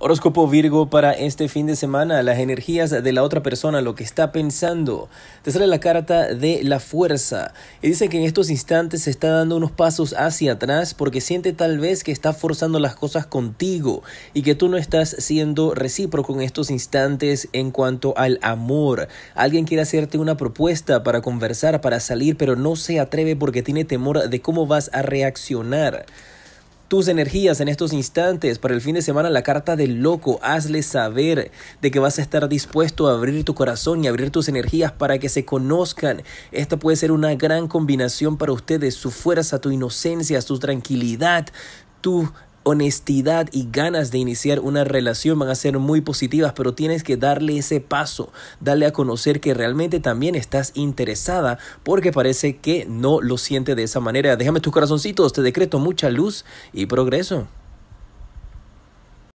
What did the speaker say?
Horóscopo Virgo para este fin de semana, las energías de la otra persona, lo que está pensando. Te sale la carta de la fuerza y dice que en estos instantes se está dando unos pasos hacia atrás porque siente tal vez que está forzando las cosas contigo y que tú no estás siendo recíproco en estos instantes en cuanto al amor. Alguien quiere hacerte una propuesta para conversar, para salir, pero no se atreve porque tiene temor de cómo vas a reaccionar tus energías en estos instantes. Para el fin de semana, la carta del loco, hazle saber de que vas a estar dispuesto a abrir tu corazón y abrir tus energías para que se conozcan. Esta puede ser una gran combinación para ustedes, su fuerza, tu inocencia, su tranquilidad, tu honestidad y ganas de iniciar una relación van a ser muy positivas, pero tienes que darle ese paso, darle a conocer que realmente también estás interesada porque parece que no lo siente de esa manera. Déjame tus corazoncitos, te decreto mucha luz y progreso.